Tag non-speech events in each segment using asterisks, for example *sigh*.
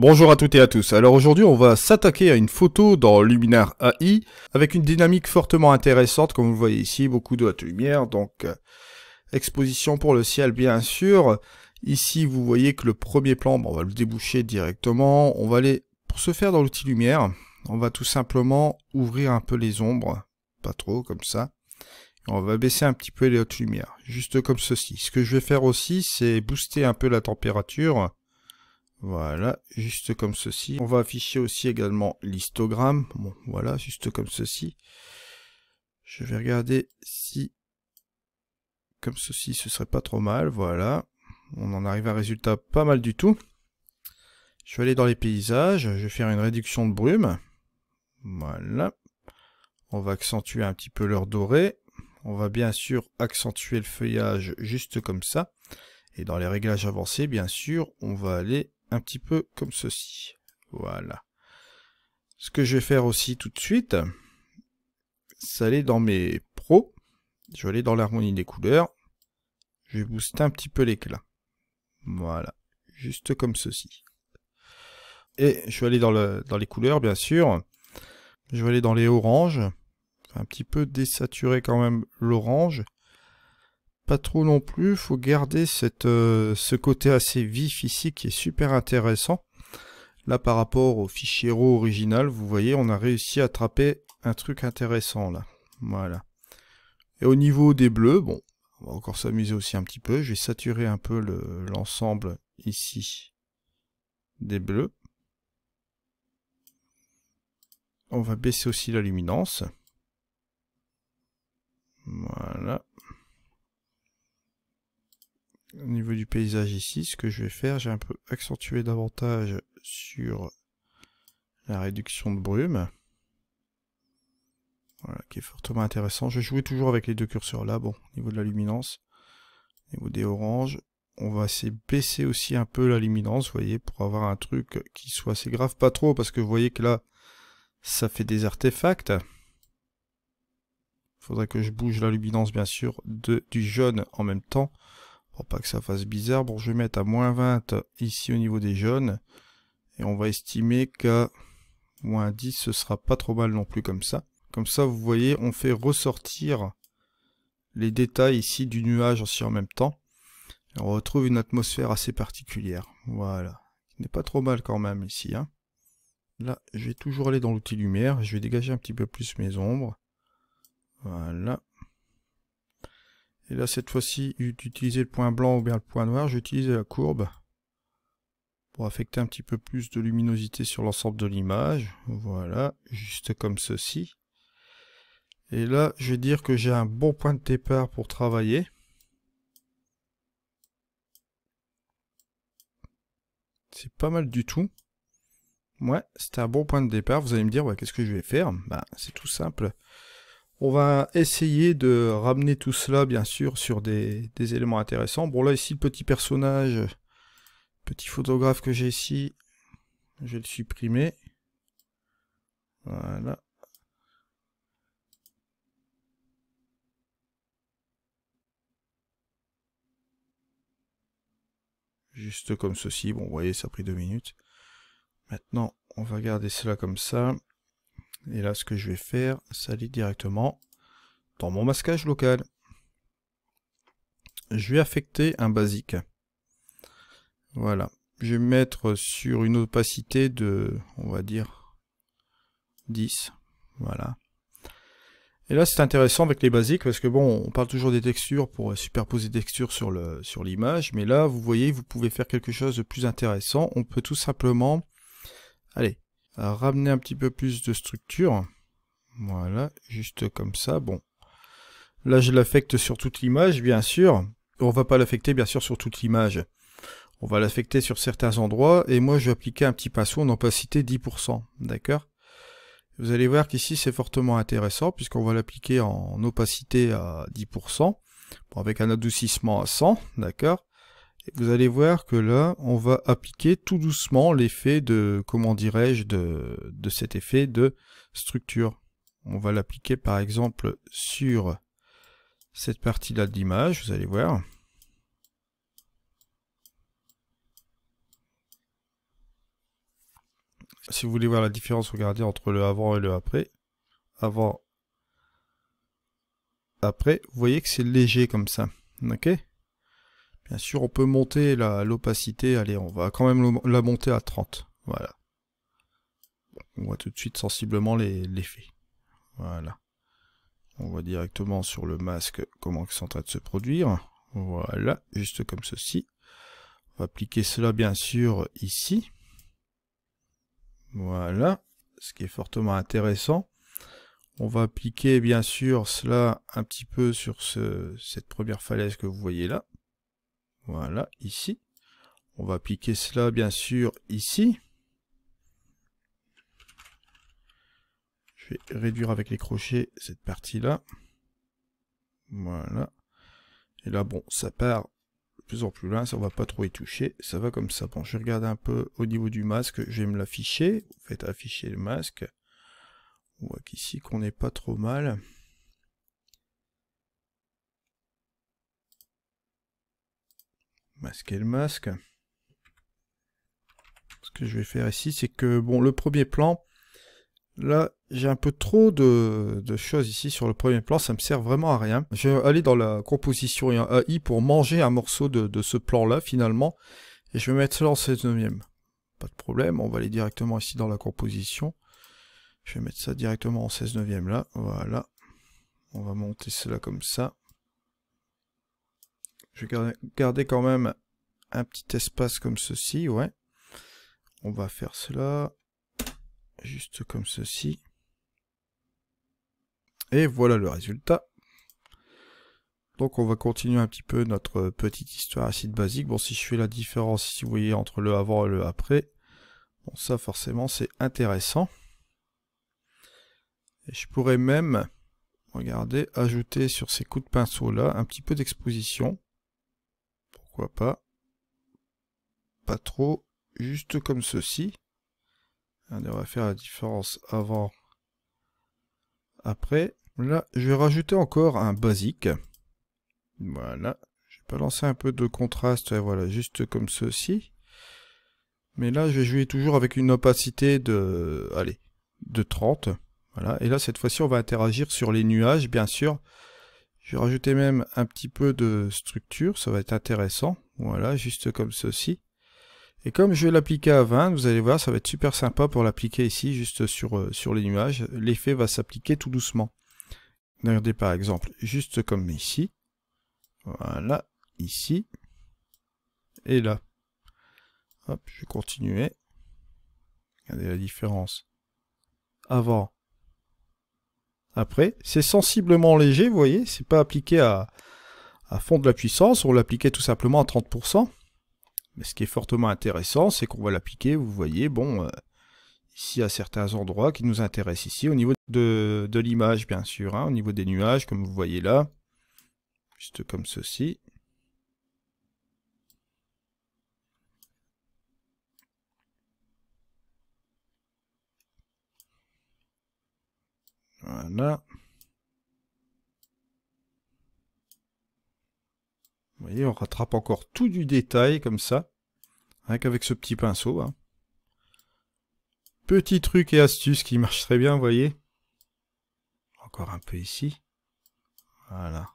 Bonjour à toutes et à tous. Alors aujourd'hui, on va s'attaquer à une photo dans Luminar AI avec une dynamique fortement intéressante, comme vous le voyez ici, beaucoup de lumière, donc euh, exposition pour le ciel bien sûr. Ici, vous voyez que le premier plan, on va le déboucher directement. On va aller, pour se faire dans l'outil lumière, on va tout simplement ouvrir un peu les ombres, pas trop comme ça. on va baisser un petit peu les hautes lumières, juste comme ceci. Ce que je vais faire aussi, c'est booster un peu la température voilà, juste comme ceci. On va afficher aussi également l'histogramme. Bon, voilà, juste comme ceci. Je vais regarder si, comme ceci, ce serait pas trop mal. Voilà, on en arrive à un résultat pas mal du tout. Je vais aller dans les paysages, je vais faire une réduction de brume. Voilà. On va accentuer un petit peu l'heure dorée. On va bien sûr accentuer le feuillage juste comme ça. Et dans les réglages avancés, bien sûr, on va aller un petit peu comme ceci. Voilà. Ce que je vais faire aussi tout de suite, ça aller dans mes pros. Je vais aller dans l'harmonie des couleurs. Je vais booster un petit peu l'éclat. Voilà. Juste comme ceci. Et je vais aller dans, dans les couleurs, bien sûr. Je vais aller dans les oranges. Un petit peu désaturer quand même l'orange pas trop non plus. Faut garder cette, euh, ce côté assez vif ici qui est super intéressant. Là, par rapport au fichier RAW original, vous voyez, on a réussi à attraper un truc intéressant là. Voilà. Et au niveau des bleus, bon, on va encore s'amuser aussi un petit peu. Je vais saturer un peu l'ensemble ici des bleus. On va baisser aussi la luminance. Voilà, au niveau du paysage ici, ce que je vais faire, j'ai un peu accentué davantage sur la réduction de brume. Voilà, qui est fortement intéressant. Je jouer toujours avec les deux curseurs là, bon, au niveau de la luminance, au niveau des oranges. On va essayer baisser aussi un peu la luminance, vous voyez, pour avoir un truc qui soit assez grave. Pas trop, parce que vous voyez que là, ça fait des artefacts. Il Faudrait que je bouge la luminance, bien sûr, de, du jaune en même temps pas que ça fasse bizarre, bon, je vais mettre à moins 20 ici au niveau des jaunes Et on va estimer qu'à moins 10, ce sera pas trop mal non plus comme ça. Comme ça, vous voyez, on fait ressortir les détails ici du nuage aussi en même temps. on retrouve une atmosphère assez particulière. Voilà. n'est pas trop mal quand même ici. Hein. Là, je vais toujours aller dans l'outil lumière. Je vais dégager un petit peu plus mes ombres. Voilà. Et là, cette fois-ci, d'utiliser le point blanc ou bien le point noir, j'utilise la courbe pour affecter un petit peu plus de luminosité sur l'ensemble de l'image. Voilà, juste comme ceci. Et là, je vais dire que j'ai un bon point de départ pour travailler. C'est pas mal du tout. Ouais, c'est un bon point de départ. Vous allez me dire, qu'est-ce que je vais faire bah, c'est tout simple. On va essayer de ramener tout cela, bien sûr, sur des, éléments intéressants. Bon, là, ici, le petit personnage, petit photographe que j'ai ici, je vais le supprimer. Voilà. Juste comme ceci. Bon, vous voyez, ça a pris deux minutes. Maintenant, on va garder cela comme ça. Et là, ce que je vais faire, ça lit directement dans mon masquage local. Je vais affecter un basique. Voilà. Je vais mettre sur une opacité de, on va dire, 10. Voilà. Et là, c'est intéressant avec les basiques, parce que bon, on parle toujours des textures pour superposer des textures sur l'image, mais là, vous voyez, vous pouvez faire quelque chose de plus intéressant. On peut tout simplement, allez, ramener un petit peu plus de structure. Voilà, juste comme ça. Bon, là je l'affecte sur toute l'image, bien sûr. On va pas l'affecter, bien sûr, sur toute l'image. On va l'affecter sur certains endroits. Et moi, je vais appliquer un petit pinceau opacité 10%. D'accord Vous allez voir qu'ici, c'est fortement intéressant puisqu'on va l'appliquer en opacité à 10%. avec un adoucissement à 100, d'accord vous allez voir que là, on va appliquer tout doucement l'effet de, comment dirais-je, de, cet effet de structure. On va l'appliquer par exemple sur cette partie-là de l'image, vous allez voir. Si vous voulez voir la différence, regardez entre le avant et le après. Avant, après, vous voyez que c'est léger comme ça. ok Bien sûr, on peut monter l'opacité. Allez, on va quand même la monter à 30. Voilà. On voit tout de suite sensiblement l'effet. Voilà. On voit directement sur le masque comment c'est en train de se produire. Voilà, juste comme ceci. On va appliquer cela bien sûr ici. Voilà, ce qui est fortement intéressant. On va appliquer bien sûr cela un petit peu sur cette première falaise que vous voyez là. Voilà, ici. On va appliquer cela, bien sûr, ici. Je vais réduire avec les crochets cette partie-là. Voilà. Et là, bon, ça part de plus en plus loin, ça on va pas trop y toucher. Ça va comme ça. Bon, je regarde un peu au niveau du masque, je vais me l'afficher. Vous faites afficher le masque. On voit qu'ici, qu'on n'est pas trop mal. masquer le masque. Ce que je vais faire ici, c'est que, bon, le premier plan, là, j'ai un peu trop de, choses ici sur le premier plan, ça me sert vraiment à rien. Je vais aller dans la composition AI pour manger un morceau de, de ce plan-là, finalement, et je vais mettre cela en 16 neuvième. Pas de problème, on va aller directement ici dans la composition. Je vais mettre ça directement en 16 neuvième là, voilà. On va monter cela comme ça. Je vais garder quand même un petit espace comme ceci, ouais. On va faire cela, juste comme ceci. Et voilà le résultat. Donc on va continuer un petit peu notre petite histoire acide basique. Bon, si je fais la différence, si vous voyez, entre le avant et le après, bon, ça forcément c'est intéressant. Et je pourrais même, regardez, ajouter sur ces coups de pinceau là, un petit peu d'exposition pas. Pas trop, juste comme ceci. on va faire la différence avant, après. Là, je vais rajouter encore un basique. Voilà, j'ai lancé un peu de contraste, voilà, juste comme ceci. Mais là, je vais jouer toujours avec une opacité de, allez, de 30. Voilà, et là, cette fois-ci, on va interagir sur les nuages, bien sûr, je vais rajouter même un petit peu de structure, ça va être intéressant. Voilà, juste comme ceci. Et comme je vais l'appliquer à 20, vous allez voir, ça va être super sympa pour l'appliquer ici, juste sur, euh, sur les nuages. L'effet va s'appliquer tout doucement. Regardez par exemple, juste comme ici. Voilà, ici. Et là. Hop, je vais continuer. Regardez la différence. Avant, après, c'est sensiblement léger, vous voyez, c'est pas appliqué à, fond de la puissance, on l'appliquait tout simplement à 30%. Mais ce qui est fortement intéressant, c'est qu'on va l'appliquer, vous voyez, bon, euh, ici à certains endroits qui nous intéressent ici, au niveau de, l'image bien sûr, hein, au niveau des nuages, comme vous voyez là, juste comme ceci. Voilà. Vous voyez, on rattrape encore tout du détail comme ça, avec qu'avec ce petit pinceau. Hein. Petit truc et astuce qui marche très bien, vous voyez. Encore un peu ici. Voilà.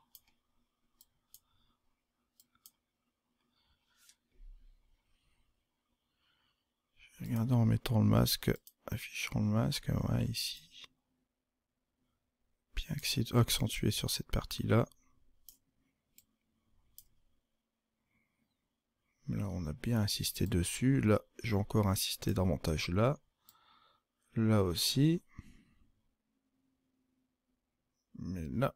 Regardons en mettant le masque, affichant le masque, ici accentuer sur cette partie-là. Là, on a bien insisté dessus. Là, j'ai encore insisté davantage là. Là aussi. Mais là.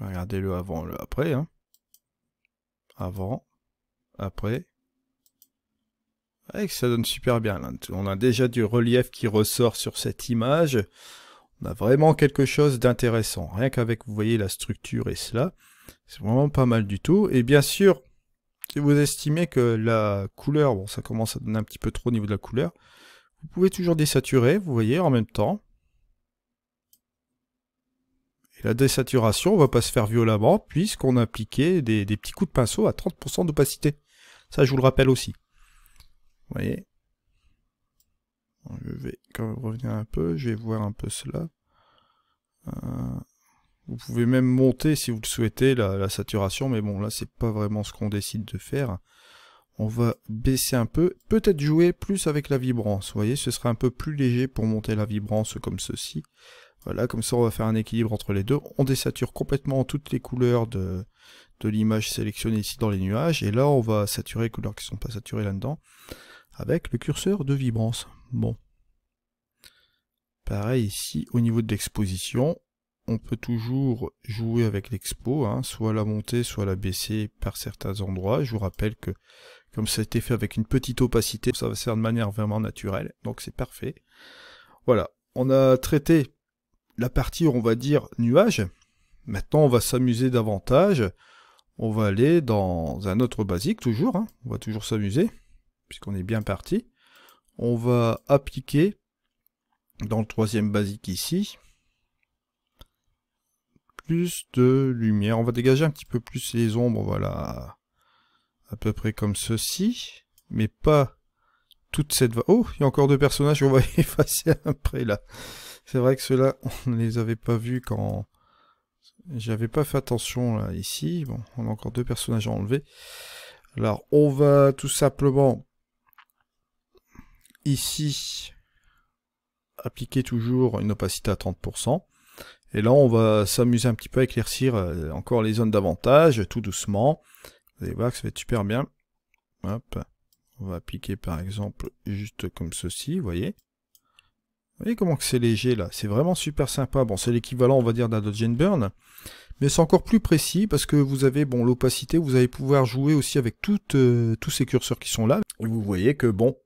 Regardez le avant, le après. Hein. Avant. Après. avec ça donne super bien. On a déjà du relief qui ressort sur cette image. On a vraiment quelque chose d'intéressant. Rien qu'avec, vous voyez, la structure et cela. C'est vraiment pas mal du tout. Et bien sûr, si vous estimez que la couleur, bon, ça commence à donner un petit peu trop au niveau de la couleur, vous pouvez toujours désaturer, vous voyez, en même temps. Et la désaturation, on va pas se faire violemment, puisqu'on a appliqué des, des petits coups de pinceau à 30% d'opacité. Ça, je vous le rappelle aussi. Vous voyez je vais quand revenir un peu, je vais voir un peu cela. Euh, vous pouvez même monter si vous le souhaitez la, saturation, mais bon là c'est pas vraiment ce qu'on décide de faire. On va baisser un peu, peut-être jouer plus avec la vibrance, vous voyez, ce serait un peu plus léger pour monter la vibrance comme ceci. Voilà, comme ça on va faire un équilibre entre les deux. On désature complètement toutes les couleurs de, l'image sélectionnée ici dans les nuages, et là on va saturer les couleurs qui ne sont pas saturées là-dedans avec le curseur de vibrance. Bon. Pareil ici, au niveau de l'exposition, on peut toujours jouer avec l'expo, hein, soit la monter, soit la baisser par certains endroits. Je vous rappelle que comme ça a été fait avec une petite opacité, ça va se faire de manière vraiment naturelle, donc c'est parfait. Voilà, on a traité la partie, on va dire, nuage. Maintenant, on va s'amuser davantage. On va aller dans un autre basique, toujours. Hein. On va toujours s'amuser puisqu'on est bien parti, on va appliquer dans le troisième basique ici, plus de lumière. On va dégager un petit peu plus les ombres, voilà, à peu près comme ceci, mais pas toute cette... Oh, il y a encore deux personnages On va *laughs* effacer après là. C'est vrai que ceux-là, on ne les avait pas vus quand... J'avais pas fait attention là, ici. Bon, on a encore deux personnages à enlever. Alors, on va tout simplement ici appliquer toujours une opacité à 30%. Et là, on va s'amuser un petit peu à éclaircir euh, encore les zones d'avantage, tout doucement. Vous allez voir que ça va être super bien. On va appliquer par exemple juste comme ceci, vous voyez. Vous voyez comment c'est léger là, c'est vraiment super sympa. Bon, c'est l'équivalent on va dire d'un Dodge Burn, mais c'est encore plus précis parce que vous avez bon l'opacité, vous allez pouvoir jouer aussi avec toutes, euh, tous ces curseurs qui sont là. Et vous voyez que bon,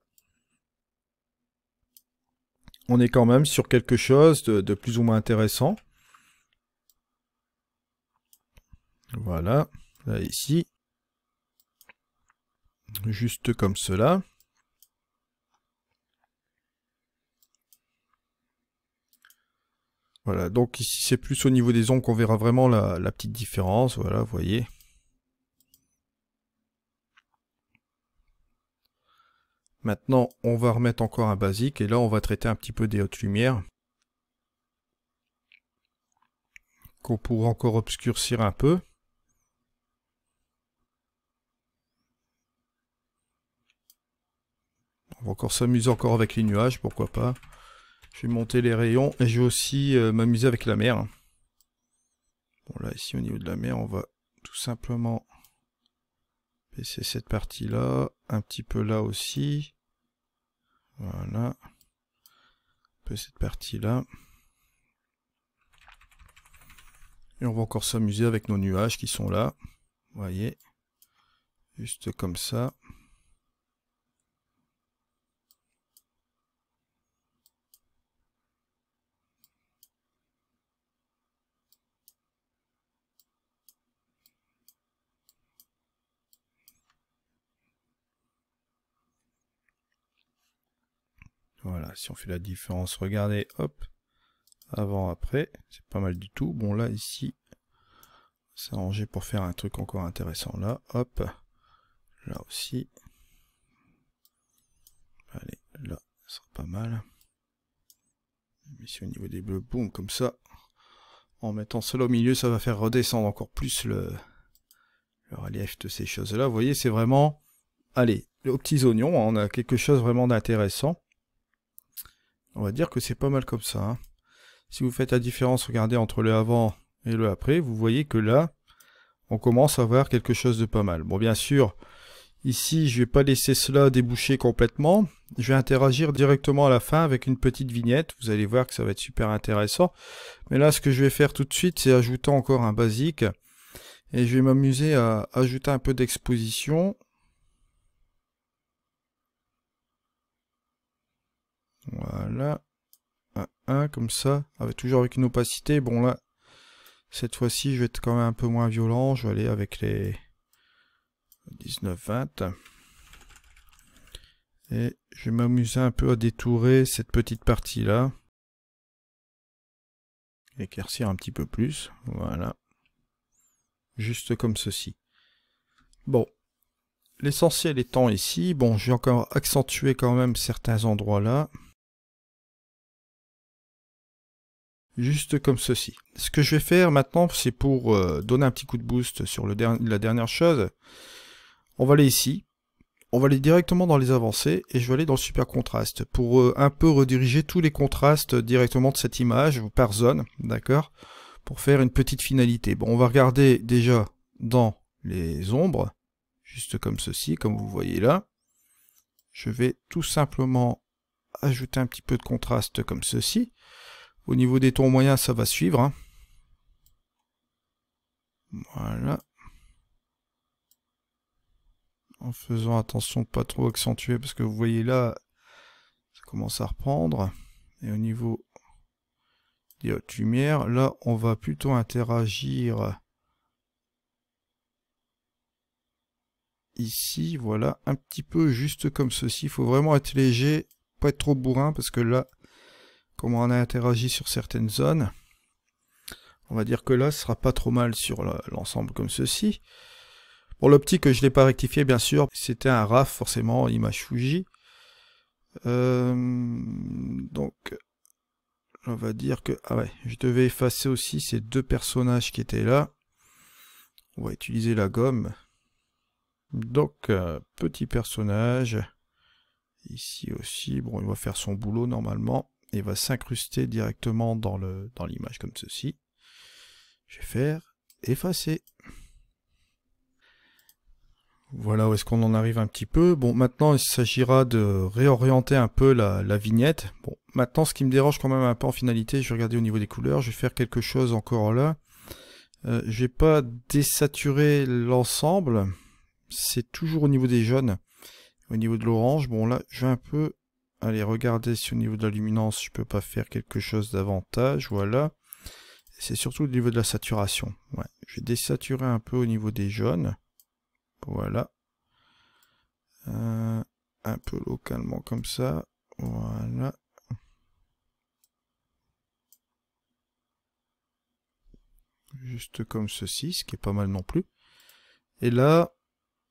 on est quand même sur quelque chose de, plus ou moins intéressant. Voilà, là ici. Juste comme cela. Voilà, donc ici c'est plus au niveau des ondes qu'on verra vraiment la, la petite différence. Voilà, vous voyez. Maintenant, on va remettre encore un basique et là, on va traiter un petit peu des hautes lumières. Qu'on pourra encore obscurcir un peu. On va encore s'amuser encore avec les nuages, pourquoi pas. Je vais monter les rayons et je vais aussi euh, m'amuser avec la mer. Bon là ici au niveau de la mer on va tout simplement c'est cette partie-là, un petit peu là aussi. Voilà. Un peu cette partie-là. Et on va encore s'amuser avec nos nuages qui sont là. Vous voyez. Juste comme ça. si on fait la différence, regardez, hop, avant, après, c'est pas mal du tout. Bon, là, ici, rangé pour faire un truc encore intéressant. Là, hop, là aussi. Allez, là, ça sera pas mal. si au niveau des bleus, boum, comme ça. En mettant cela au milieu, ça va faire redescendre encore plus le, le relief de ces choses-là. Vous voyez, c'est vraiment... Allez, aux petits oignons, hein, on a quelque chose vraiment d'intéressant. On va dire que c'est pas mal comme ça. Hein. Si vous faites la différence, regardez entre le avant et le après, vous voyez que là, on commence à voir quelque chose de pas mal. Bon, bien sûr, ici, je vais pas laisser cela déboucher complètement. Je vais interagir directement à la fin avec une petite vignette. Vous allez voir que ça va être super intéressant. Mais là, ce que je vais faire tout de suite, c'est ajouter encore un basique. Et je vais m'amuser à ajouter un peu d'exposition. Voilà. Un, comme ça, avec, ah, bah, toujours avec une opacité. Bon là, cette fois-ci, je vais être quand même un peu moins violent. Je vais aller avec les 19-20. Et je vais m'amuser un peu à détourer cette petite partie-là. Éclaircir un petit peu plus. Voilà. Juste comme ceci. Bon. L'essentiel étant ici, bon, je vais encore accentuer quand même certains endroits là. juste comme ceci. Ce que je vais faire maintenant, c'est pour euh, donner un petit coup de boost sur la dernière chose. On va aller ici, on va aller directement dans les avancées et je vais aller dans le super contraste pour euh, un peu rediriger tous les contrastes directement de cette image par zone, d'accord Pour faire une petite finalité. Bon, on va regarder déjà dans les ombres, juste comme ceci, comme vous voyez là. Je vais tout simplement ajouter un petit peu de contraste comme ceci. Au niveau des tons moyens, ça va suivre. Hein. Voilà. En faisant attention pas trop accentuer parce que vous voyez là, ça commence à reprendre. Et au niveau des hautes lumières, là, on va plutôt interagir ici, voilà, un petit peu juste comme ceci. Il faut vraiment être léger, pas être trop bourrin parce que là, comment on a interagi sur certaines zones. On va dire que là, ce sera pas trop mal sur l'ensemble comme ceci. Pour l'optique, je ne l'ai pas rectifié, bien sûr. C'était un RAF, forcément, image Fuji. Euh, donc, on va dire que... Ah ouais, je devais effacer aussi ces deux personnages qui étaient là. On va utiliser la gomme. Donc, euh, petit personnage. Ici aussi, bon, il va faire son boulot normalement et va s'incruster directement dans l'image dans comme ceci. Je vais faire effacer. Voilà où est-ce qu'on en arrive un petit peu. Bon, maintenant, il s'agira de réorienter un peu la, vignette. Bon, maintenant, ce qui me dérange quand même un peu en finalité, je vais regarder au niveau des couleurs. Je vais faire quelque chose encore là. Euh, je vais pas désaturer l'ensemble. C'est toujours au niveau des jaunes. Au niveau de l'orange, bon là, je vais un peu Allez, regardez si au niveau de la luminance, je peux pas faire quelque chose davantage. Voilà. C'est surtout au niveau de la saturation. Je vais désaturer un peu au niveau des jaunes. Voilà. Euh, un peu localement comme ça. Voilà. Juste comme ceci, ce qui est pas mal non plus. Et là,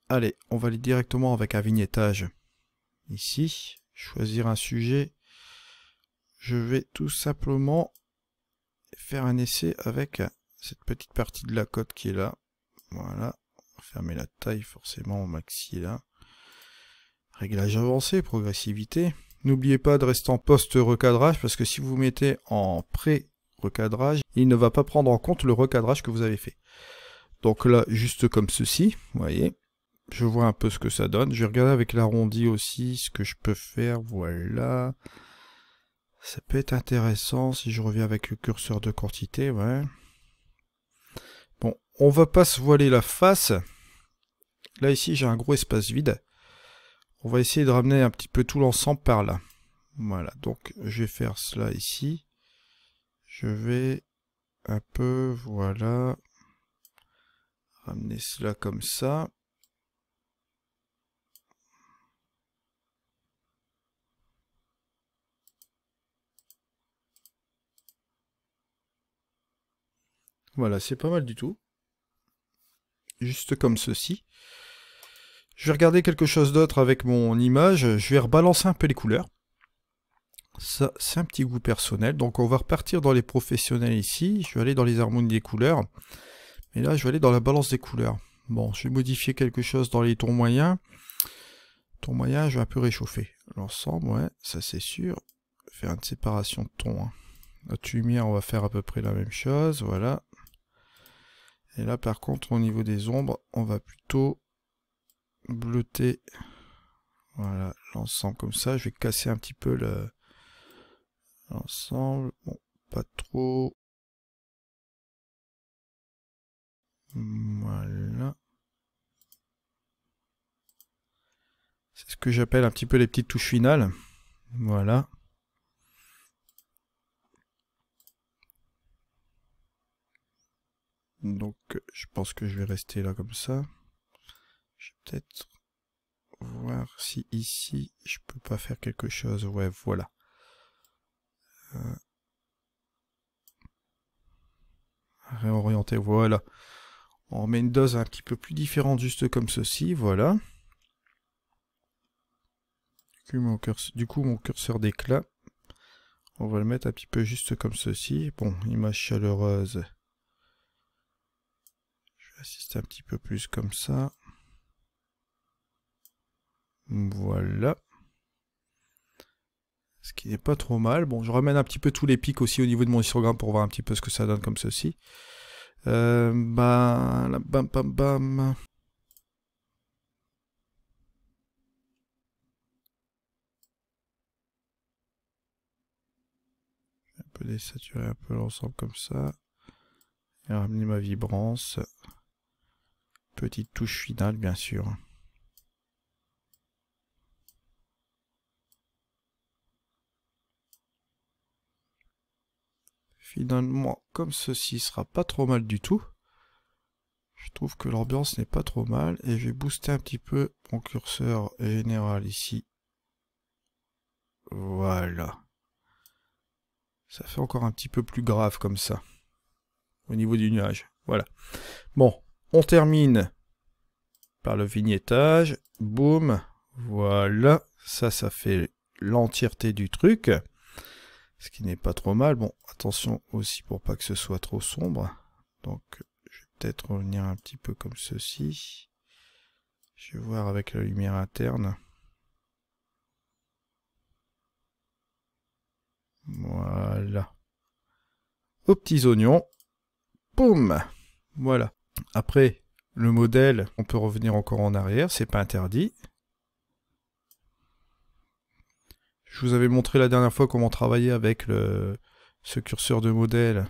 allez, on va aller directement avec un vignettage. Ici, choisir un sujet. Je vais tout simplement faire un essai avec cette petite partie de la côte qui est là. Voilà. Fermer la taille forcément au maxi là. Réglage avancé, progressivité. N'oubliez pas de rester en post-recadrage parce que si vous mettez en pré-recadrage, il ne va pas prendre en compte le recadrage que vous avez fait. Donc là, juste comme ceci, vous voyez je vois un peu ce que ça donne. Je vais regarder avec l'arrondi aussi ce que je peux faire. Voilà. Ça peut être intéressant si je reviens avec le curseur de quantité, Bon, on va pas se voiler la face. Là, ici, j'ai un gros espace vide. On va essayer de ramener un petit peu tout l'ensemble par là. Voilà, donc je vais faire cela ici. Je vais un peu, voilà, ramener cela comme ça. Voilà, c'est pas mal du tout. Juste comme ceci. Je vais regarder quelque chose d'autre avec mon image. Je vais rebalancer un peu les couleurs. Ça, c'est un petit goût personnel. Donc on va repartir dans les professionnels ici. Je vais aller dans les harmonies des couleurs. Et là, je vais aller dans la balance des couleurs. Bon, je vais modifier quelque chose dans les tons moyens. Tons moyen, je vais un peu réchauffer. L'ensemble, ouais, ça c'est sûr. Faire une séparation de tons. Notre hein. lumière, on va faire à peu près la même chose. Voilà. Et là, par contre, au niveau des ombres, on va plutôt bleuter l'ensemble comme ça. Je vais casser un petit peu l'ensemble. Bon, pas trop. Voilà. C'est ce que j'appelle un petit peu les petites touches finales. Voilà. Donc je pense que je vais rester là comme ça. Je vais peut-être voir si ici je peux pas faire quelque chose. Ouais, voilà. Euh, réorienter, voilà. On met une dose un petit peu plus différente, juste comme ceci, voilà. Du coup, mon curseur, du coup, mon curseur d'éclat, on va le mettre un petit peu juste comme ceci. Bon, image chaleureuse assister un petit peu plus comme ça. Voilà. Ce qui n'est pas trop mal. Bon, je ramène un petit peu tous les pics aussi au niveau de mon histogramme pour voir un petit peu ce que ça donne comme ceci. Euh, bah, bam, bam, bam. Je un peu désaturer un peu l'ensemble comme ça. Et ramener ma vibrance. Petite touche finale, bien sûr. Finalement, comme ceci sera pas trop mal du tout, je trouve que l'ambiance n'est pas trop mal et je vais booster un petit peu mon curseur général ici. Voilà. Ça fait encore un petit peu plus grave comme ça. Au niveau du nuage. Voilà. Bon, on termine par le vignettage. Boum. Voilà. Ça, ça fait l'entièreté du truc. Ce qui n'est pas trop mal. Bon, attention aussi pour pas que ce soit trop sombre. Donc, je vais peut-être revenir un petit peu comme ceci. Je vais voir avec la lumière interne. Voilà. Aux petits oignons. Boum Voilà. Après, le modèle, on peut revenir encore en arrière, c'est pas interdit. Je vous avais montré la dernière fois comment travailler avec ce curseur de modèle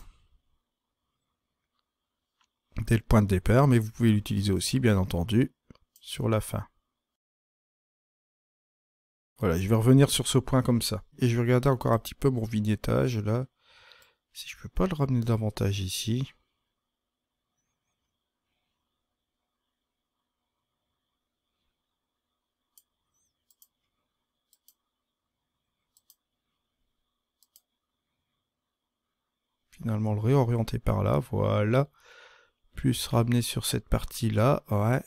dès le point de départ, mais vous pouvez l'utiliser aussi, bien entendu, sur la fin. Voilà, je vais revenir sur ce point comme ça. Et je vais regarder encore un petit peu mon vignettage, là. Si je ne peux pas le ramener davantage ici. finalement le réorienter par là, voilà. Plus ramener sur cette partie-là, ouais.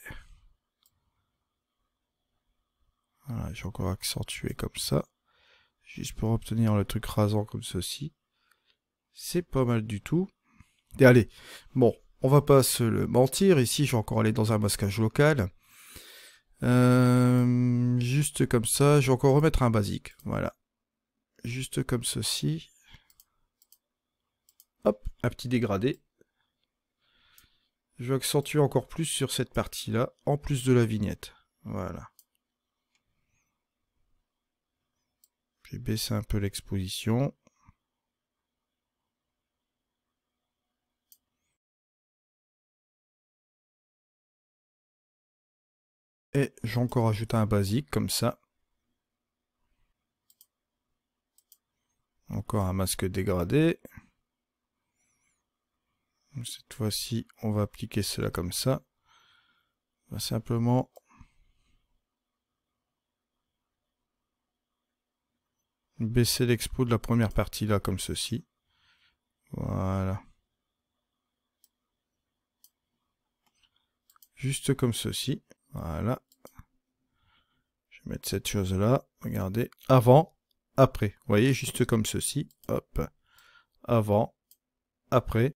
Voilà, j'ai encore accentué comme ça. Juste pour obtenir le truc rasant comme ceci. C'est pas mal du tout. Et allez, bon, on va pas se le mentir, ici je vais encore aller dans un masquage local. Euh, juste comme ça, je vais encore remettre un basique, voilà. Juste comme ceci. Hop, un petit dégradé. Je vais accentuer encore plus sur cette partie-là, en plus de la vignette. Voilà. J'ai baisser un peu l'exposition. Et j'ai encore ajouté un basique comme ça. Encore un masque dégradé cette fois-ci, on va appliquer cela comme ça. On va simplement baisser l'expo de la première partie là comme ceci. Voilà. Juste comme ceci. Voilà. Je vais mettre cette chose là. Regardez. Avant, après. Vous voyez, juste comme ceci. Hop. Avant, après.